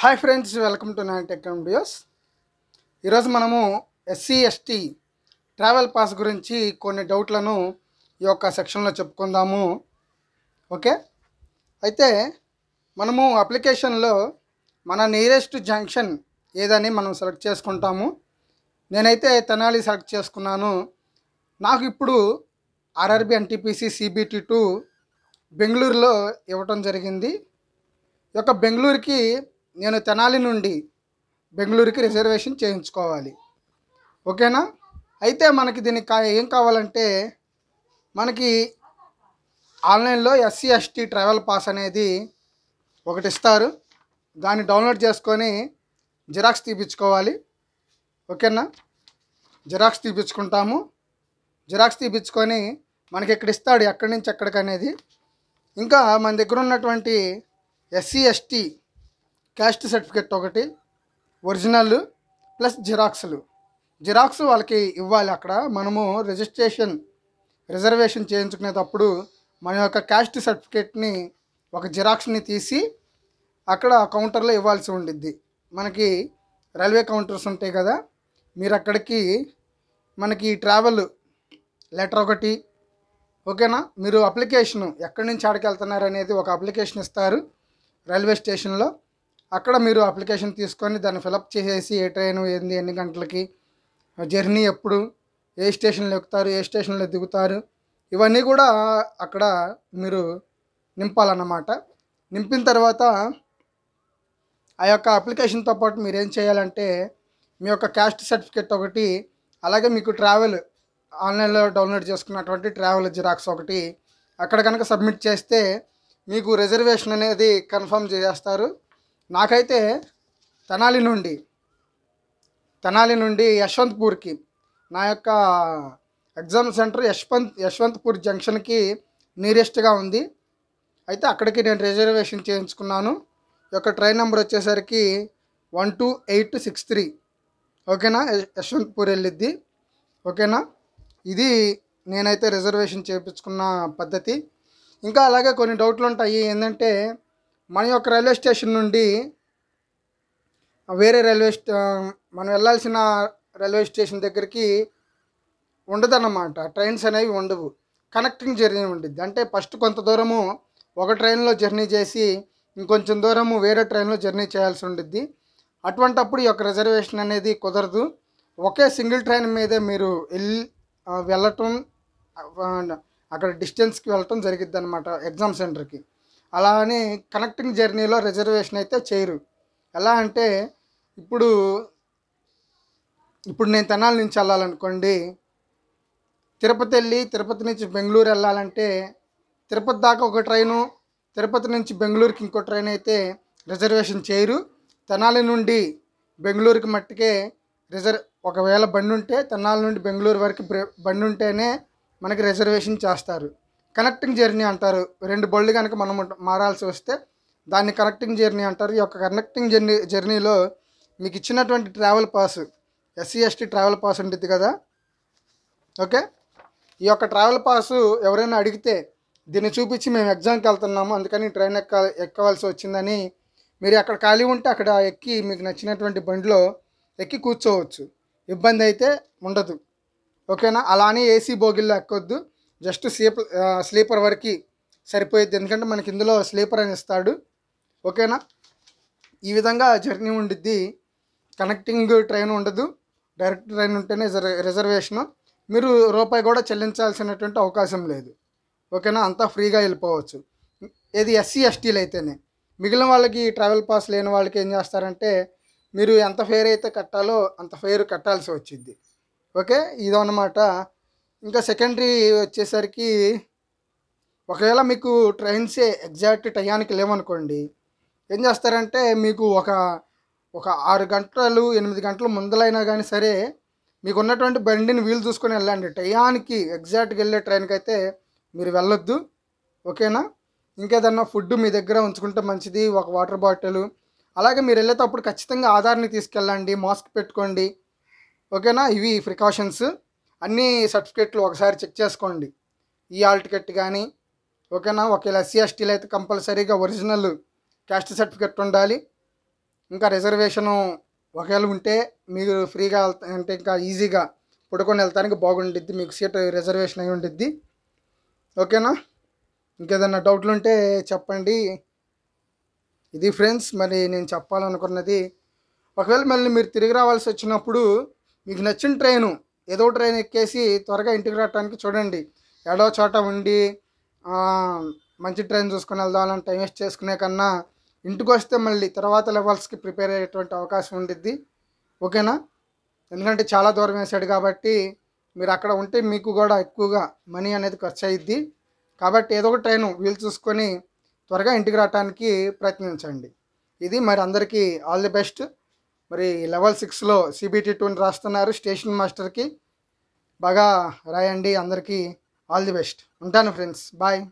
hi friends welcome to nine tech videos ఈరోజు మనము SC ST travel pass గురించి కొన్ని డౌట్లను ఈ యొక్క సెక్షన్లో చెప్పుకుందాము ఓకే అయితే మనము అప్లికేషన్లో మన నియరెస్ట్ జంక్షన్ ఏదని మనం సెలెక్ట్ చేసుకుంటాము నేనైతే తెనాలి సెలెక్ట్ చేసుకున్నాను నాకు ఇప్పుడు ఆర్ఆర్బి ఎన్టీపీసీ సిబిటి టూ బెంగళూరులో ఇవ్వటం జరిగింది ఈ యొక్క బెంగళూరుకి నేను తెనాలి నుండి బెంగళూరుకి రిజర్వేషన్ చేయించుకోవాలి ఓకేనా అయితే మనకి దీనికి ఏం కావాలంటే మనకి ఆన్లైన్లో ఎస్సీ ఎస్టీ ట్రావెల్ పాస్ అనేది ఒకటి ఇస్తారు దాన్ని డౌన్లోడ్ చేసుకొని జిరాక్స్ తీపించుకోవాలి ఓకేనా జిరాక్స్ తీపించుకుంటాము జిరాక్స్ తీపించుకొని మనకి ఎక్కడ ఇస్తాడు ఎక్కడి నుంచి ఎక్కడికి అనేది ఇంకా మన దగ్గర ఉన్నటువంటి ఎస్సీ ఎస్టీ క్యాస్ట్ సర్టిఫికెట్ ఒకటి ఒరిజినల్ ప్లస్ జిరాక్స్లు జిరాక్స్ వాళ్ళకి ఇవ్వాలి అక్కడ మనము రిజిస్ట్రేషన్ రిజర్వేషన్ చేయించుకునేటప్పుడు మన యొక్క క్యాస్ట్ సర్టిఫికేట్ని ఒక జిరాక్స్ని తీసి అక్కడ కౌంటర్లో ఇవ్వాల్సి ఉండిద్ది మనకి రైల్వే కౌంటర్స్ ఉంటాయి కదా మీరు అక్కడికి మనకి ట్రావెల్ లెటర్ ఒకటి ఓకేనా మీరు అప్లికేషను ఎక్కడి నుంచి ఆడికి వెళ్తున్నారు అనేది ఒక అప్లికేషన్ ఇస్తారు రైల్వే స్టేషన్లో అక్కడ మీరు అప్లికేషన్ తీసుకొని దాన్ని ఫిలప్ చేసేసి ఏ ట్రైన్ ఏంది ఎన్ని గంటలకి జర్నీ ఎప్పుడు ఏ స్టేషన్లో ఎక్కుతారు ఏ స్టేషన్లో దిగుతారు ఇవన్నీ కూడా అక్కడ మీరు నింపాలన్నమాట నింపిన తర్వాత ఆ యొక్క అప్లికేషన్తో పాటు మీరు ఏం చేయాలంటే మీ యొక్క క్యాస్ట్ సర్టిఫికేట్ ఒకటి అలాగే మీకు ట్రావెల్ ఆన్లైన్లో డౌన్లోడ్ చేసుకున్నటువంటి ట్రావెల్ జిరాక్స్ ఒకటి అక్కడ కనుక సబ్మిట్ చేస్తే మీకు రిజర్వేషన్ అనేది కన్ఫర్మ్ చేస్తారు నాకైతే తెనాలి నుండి తెనాలి నుండి యశ్వంత్పూర్కి నా యొక్క ఎగ్జామ్ సెంటర్ యశ్వంత్ యశ్వంత్పూర్ జంక్షన్కి నియరెస్ట్గా ఉంది అయితే అక్కడికి నేను రిజర్వేషన్ చేయించుకున్నాను యొక్క ట్రైన్ నెంబర్ వచ్చేసరికి one two eight six three ఓకేనా యశ్వంత్పూర్ వెళ్ళిద్ది ఓకేనా ఇది నేనైతే రిజర్వేషన్ చేయించుకున్న పద్ధతి ఇంకా అలాగే కొన్ని డౌట్లు ఉంటాయి ఏంటంటే మన యొక్క రైల్వే స్టేషన్ నుండి వేరే రైల్వే మనం వెళ్ళాల్సిన రైల్వే స్టేషన్ దగ్గరికి ఉండదన్నమాట ట్రైన్స్ అనేవి ఉండవు కనెక్టింగ్ జర్నీ ఉండిద్ది అంటే ఫస్ట్ కొంత దూరము ఒక ట్రైన్లో జర్నీ చేసి ఇంకొంచెం దూరము వేరే ట్రైన్లో జర్నీ చేయాల్సి ఉండిద్ది అటువంటప్పుడు ఈ యొక్క రిజర్వేషన్ అనేది కుదరదు ఒకే సింగిల్ ట్రైన్ మీదే మీరు వెళ్ళి వెళ్ళటం అక్కడ డిస్టెన్స్కి వెళ్ళటం జరిగిద్ది అనమాట ఎగ్జామ్ సెంటర్కి అలా అని కనెక్టింగ్ జర్నీలో రిజర్వేషన్ అయితే చేయరు ఎలా అంటే ఇప్పుడు ఇప్పుడు నేను తెనాలి నుంచి వెళ్ళాలనుకోండి తిరుపతి వెళ్ళి తిరుపతి నుంచి బెంగళూరు వెళ్ళాలంటే తిరుపతి దాకా ఒక ట్రైను తిరుపతి నుంచి బెంగళూరుకి ఇంకో ట్రైన్ అయితే రిజర్వేషన్ చేయరు తెనాలి నుండి బెంగళూరుకి మట్టుకే రిజర్వ్ ఒకవేళ బండి ఉంటే తెనాలి నుండి బెంగళూరు వరకు బండి ఉంటేనే మనకి రిజర్వేషన్ చేస్తారు కనెక్టింగ్ జర్నీ అంటారు రెండు బళ్ళు కనుక మనం మారాల్సి వస్తే దాన్ని కనెక్టింగ్ జర్నీ అంటారు ఈ యొక్క కనెక్టింగ్ జర్నీ జర్నీలో మీకు ఇచ్చినటువంటి travel pass SC ST travel pass ఉంటుంది కదా ఓకే ఈ యొక్క ట్రావెల్ పాసు ఎవరైనా అడిగితే దీన్ని చూపించి మేము ఎగ్జామ్కి వెళ్తున్నాము అందుకని ట్రైన్ ఎక్క ఎక్కవలసి వచ్చిందని మీరు అక్కడ ఖాళీ ఉంటే అక్కడ ఎక్కి మీకు నచ్చినటువంటి బండిలో ఎక్కి కూర్చోవచ్చు ఇబ్బంది అయితే ఉండదు ఓకేనా అలానే ఏసీ బోగిల్లో ఎక్కొద్దు జస్ట్ స్లీప్ స్లీపర్ వరకు సరిపోయేది ఎందుకంటే మనకి ఇందులో స్లీపర్ అని ఇస్తాడు ఓకేనా ఈ విధంగా జర్నీ ఉండిద్ది కనెక్టింగ్ ట్రైన్ ఉండదు డైరెక్ట్ ట్రైన్ ఉంటేనే రిజర్వేషను మీరు రూపాయి కూడా చెల్లించాల్సినటువంటి అవకాశం లేదు ఓకేనా అంతా ఫ్రీగా వెళ్ళిపోవచ్చు ఏది ఎస్సీ ఎస్టీలు అయితేనే మిగిలిన వాళ్ళకి ట్రావెల్ పాస్ లేని వాళ్ళకి ఏం చేస్తారంటే మీరు ఎంత ఫేర్ అయితే కట్టాలో అంత ఫేర్ కట్టాల్సి వచ్చింది ఓకే ఇదన్నమాట ఇంకా సెకండరీ వచ్చేసరికి ఒకవేళ మీకు ట్రైన్సే ఎగ్జాక్ట్ టయానికి లేవనుకోండి ఏం చేస్తారంటే మీకు ఒక ఒక ఆరు గంటలు ఎనిమిది గంటలు ముందలైనా కానీ సరే మీకు ఉన్నటువంటి బండిని వీలు చూసుకొని వెళ్ళండి టయానికి ఎగ్జాక్ట్గా వెళ్ళే ట్రైన్కి అయితే మీరు వెళ్ళొద్దు ఓకేనా ఇంకేదన్నా ఫుడ్ మీ దగ్గర ఉంచుకుంటే మంచిది ఒక వాటర్ బాటిల్ అలాగే మీరు వెళ్ళేటప్పుడు ఖచ్చితంగా ఆధార్ని తీసుకెళ్ళండి మాస్క్ పెట్టుకోండి ఓకేనా ఇవి ప్రికాషన్స్ అన్ని సర్టిఫికేట్లు ఒకసారి చెక్ చేసుకోండి ఈ ఆల్ టికెట్ కానీ ఓకేనా ఒకవేళ ఎస్సీ ఎస్టీలు అయితే కంపల్సరీగా ఒరిజినల్ క్యాస్ట్ సర్టిఫికెట్ ఉండాలి ఇంకా రిజర్వేషను ఒకవేళ ఉంటే మీరు ఫ్రీగా అంటే ఇంకా ఈజీగా పుట్టుకొని వెళ్తానికి బాగుండిద్ది మీకు సీట్ రిజర్వేషన్ అయి ఉండిద్ది ఓకేనా ఇంకేదన్నా డౌట్లు ఉంటే చెప్పండి ఇది ఫ్రెండ్స్ మరి నేను చెప్పాలనుకున్నది ఒకవేళ మళ్ళీ మీరు తిరిగి రావాల్సి వచ్చినప్పుడు మీకు నచ్చిన ట్రైను ఏదో ట్రైన్ ఎక్కేసి త్వరగా ఇంటికి రావడానికి చూడండి ఏడో చోట ఉండి మంచి ట్రైన్ చూసుకుని వెళ్దామని టైం వేస్ట్ చేసుకునే కన్నా ఇంటికి వస్తే మళ్ళీ తర్వాత లెవెల్స్కి ప్రిపేర్ అయ్యేటువంటి అవకాశం ఉండిద్ది ఓకేనా ఎందుకంటే చాలా దూరం వేసాడు కాబట్టి మీరు అక్కడ ఉంటే మీకు కూడా ఎక్కువగా మనీ అనేది ఖర్చు అయ్యిద్ది కాబట్టి ఏదో ఒక ట్రైన్ వీలు చూసుకొని త్వరగా ఇంటికి రావడానికి ప్రయత్నించండి ఇది మరి అందరికీ ఆల్ ది బెస్ట్ మరి లెవెల్ సిక్స్లో సిబిటి టూని రాస్తున్నారు స్టేషన్ మాస్టర్కి బాగా రాయండి అందరికీ ఆల్ ది బెస్ట్ ఉంటాను ఫ్రెండ్స్ బాయ్